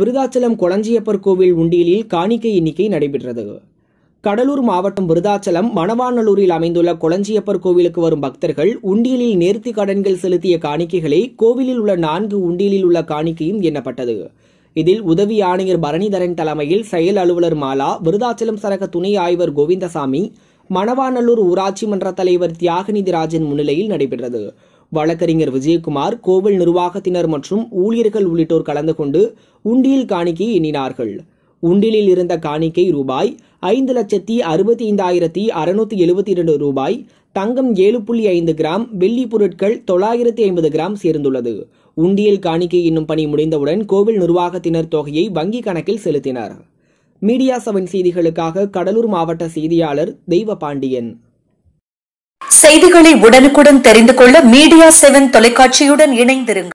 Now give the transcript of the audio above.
விருதாச்சலம் கொளஞ்சியப்பர் கோவில் உண்டியலில் காணிக்கை எண்ணிக்கை நடைபெற்றது கடலூர் மாவட்டம் விருதாச்சலம் மணவாநல்லூரில் அமைந்துள்ள கொளஞ்சியப்பர் கோவிலுக்கு வரும் பக்தர்கள் உண்டியலில் நேர்த்தி கடன்கள் செலுத்திய காணிக்கைகளை கோவிலில் உள்ள நான்கு உண்டியலில் உள்ள காணிக்கையும் எண்ணப்பட்டது இதில் உதவி ஆணையர் பரணிதரன் தலைமையில் செயல் அலுவலர் மாலா விருதாச்சலம் சரக துணை ஆய்வர் கோவிந்தசாமி மணவாநல்லூர் ஊராட்சி மன்ற தலைவர் தியாகநிதி ராஜன் முன்னிலையில் நடைபெற்றது வழக்கறிஞர் விஜயகுமார் கோவில் நிர்வாகத்தினர் மற்றும் ஊழியர்கள் உள்ளிட்டோர் கலந்து கொண்டு உண்டியல் காணிக்கை எண்ணினார்கள் உண்டிலில் இருந்த காணிக்கை ரூபாய் ஐந்து லட்சத்தி அறுபத்தி ஐந்தாயிரத்தி அறுநூத்தி எழுபத்தி இரண்டு ரூபாய் தங்கம் ஏழு புள்ளி ஐந்து கிராம் வெள்ளி பொருட்கள் தொள்ளாயிரத்தி ஐம்பது கிராம் சேர்ந்துள்ளது உண்டியல் காணிக்கை என்னும் பணி முடிந்தவுடன் கோவில் நிர்வாகத்தினர் தொகையை வங்கிக் கணக்கில் செலுத்தினர் மீடியா செவன் செய்திகளுக்காக கடலூர் மாவட்ட செய்தியாளர் தெய்வ பாண்டியன் செய்திகளை உடனுக்குடன் தெரிந்து கொள்ள மீடியா செவன் தொலைக்காட்சியுடன் இணைந்திருங்கள்